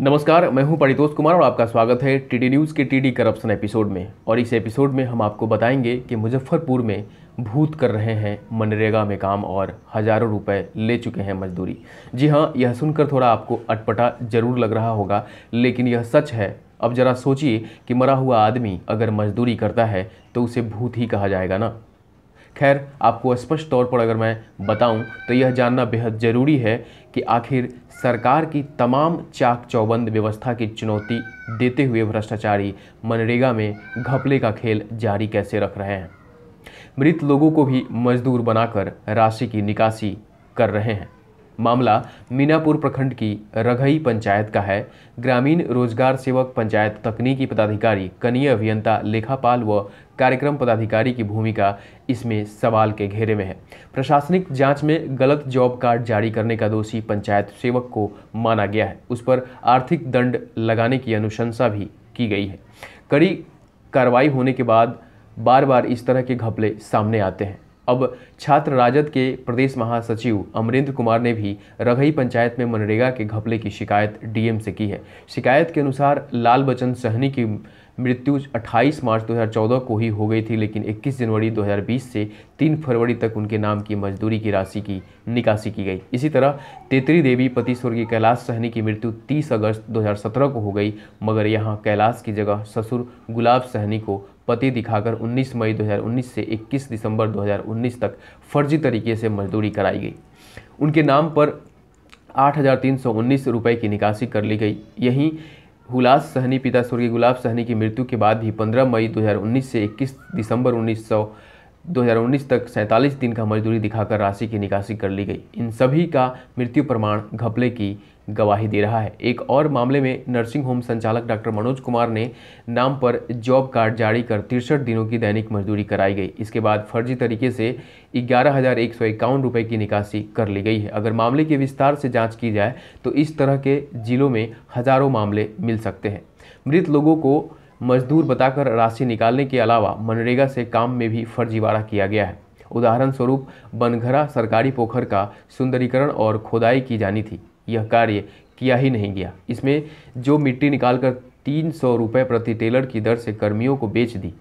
नमस्कार मैं हूं परितोष कुमार और आपका स्वागत है टीडी न्यूज़ के टीडी करप्शन एपिसोड में और इस एपिसोड में हम आपको बताएंगे कि मुजफ्फरपुर में भूत कर रहे हैं मनरेगा में काम और हज़ारों रुपए ले चुके हैं मजदूरी जी हाँ यह सुनकर थोड़ा आपको अटपटा जरूर लग रहा होगा लेकिन यह सच है अब ज़रा सोचिए कि मरा हुआ आदमी अगर मजदूरी करता है तो उसे भूत ही कहा जाएगा ना खैर आपको स्पष्ट तौर पर अगर मैं बताऊं तो यह जानना बेहद ज़रूरी है कि आखिर सरकार की तमाम चाक चौबंद व्यवस्था की चुनौती देते हुए भ्रष्टाचारी मनरेगा में घपले का खेल जारी कैसे रख रहे हैं मृत लोगों को भी मजदूर बनाकर राशि की निकासी कर रहे हैं मामला मीनापुर प्रखंड की रघई पंचायत का है ग्रामीण रोजगार सेवक पंचायत तकनीकी पदाधिकारी कनीय अभियंता लेखापाल व कार्यक्रम पदाधिकारी की भूमिका इसमें सवाल के घेरे में है प्रशासनिक जांच में गलत जॉब कार्ड जारी करने का दोषी पंचायत सेवक को माना गया है उस पर आर्थिक दंड लगाने की अनुशंसा भी की गई है कड़ी कार्रवाई होने के बाद बार बार इस तरह के घपले सामने आते हैं अब छात्र राजद के प्रदेश महासचिव अमरेंद्र कुमार ने भी रघई पंचायत में मनरेगा के घपले की शिकायत डीएम से की है शिकायत के अनुसार लाल बचन सहनी की मृत्यु 28 मार्च 2014 को ही हो गई थी लेकिन 21 जनवरी 2020 से 3 फरवरी तक उनके नाम की मजदूरी की राशि की निकासी की गई इसी तरह तेतरी देवी पति स्वर्गीय कैलाश सहनी की मृत्यु 30 अगस्त 2017 को हो गई मगर यहाँ कैलाश की जगह ससुर गुलाब सहनी को पति दिखाकर 19 मई 2019 से 21 दिसंबर 2019 तक फर्जी तरीके से मजदूरी कराई गई उनके नाम पर आठ रुपए की निकासी कर ली गई यहीं हुलास सहनी पिता स्वर्गीय गुलाब सहनी की मृत्यु के बाद भी 15 मई 2019 से 21 दिसंबर 1900 2019 तक सैंतालीस दिन का मजदूरी दिखाकर राशि की निकासी कर ली गई इन सभी का मृत्यु प्रमाण घपले की गवाही दे रहा है एक और मामले में नर्सिंग होम संचालक डॉक्टर मनोज कुमार ने नाम पर जॉब कार्ड जारी कर तिरसठ दिनों की दैनिक मजदूरी कराई गई इसके बाद फर्जी तरीके से ग्यारह हज़ार एक सौ इक्यावन रुपये की निकासी कर ली गई है अगर मामले की विस्तार से जांच की जाए तो इस तरह के जिलों में हज़ारों मामले मिल सकते हैं मृत लोगों को मजदूर बताकर राशि निकालने के अलावा मनरेगा से काम में भी फर्जीवाड़ा किया गया है उदाहरण स्वरूप बनघरा सरकारी पोखर का सुंदरीकरण और खोदाई की जानी थी यह कार्य किया ही नहीं गया इसमें जो मिट्टी निकालकर तीन सौ रुपये प्रति टेलर की दर से कर्मियों को बेच दी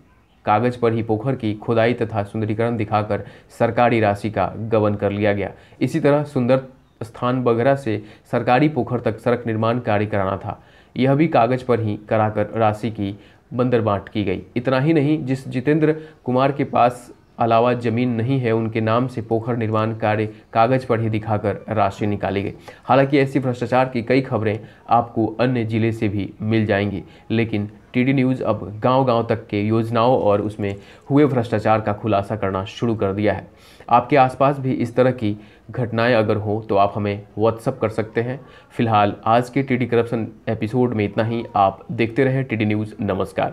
कागज पर ही पोखर की खुदाई तथा सुंदरीकरण दिखाकर सरकारी राशि का गबन कर लिया गया इसी तरह सुंदर स्थान बगरा से सरकारी पोखर तक सड़क निर्माण कार्य कराना था यह भी कागज पर ही कराकर राशि की बंदर की गई इतना ही नहीं जिस जितेंद्र कुमार के पास अलावा जमीन नहीं है उनके नाम से पोखर निर्माण कार्य कागज पर ही दिखाकर राशि निकाली गई हालांकि ऐसी भ्रष्टाचार की कई खबरें आपको अन्य जिले से भी मिल जाएंगी लेकिन टीडी न्यूज़ अब गांव-गांव तक के योजनाओं और उसमें हुए भ्रष्टाचार का खुलासा करना शुरू कर दिया है आपके आसपास भी इस तरह की घटनाएं अगर हो तो आप हमें व्हाट्सअप कर सकते हैं फिलहाल आज के टीडी करप्शन एपिसोड में इतना ही आप देखते रहें टीडी न्यूज़ नमस्कार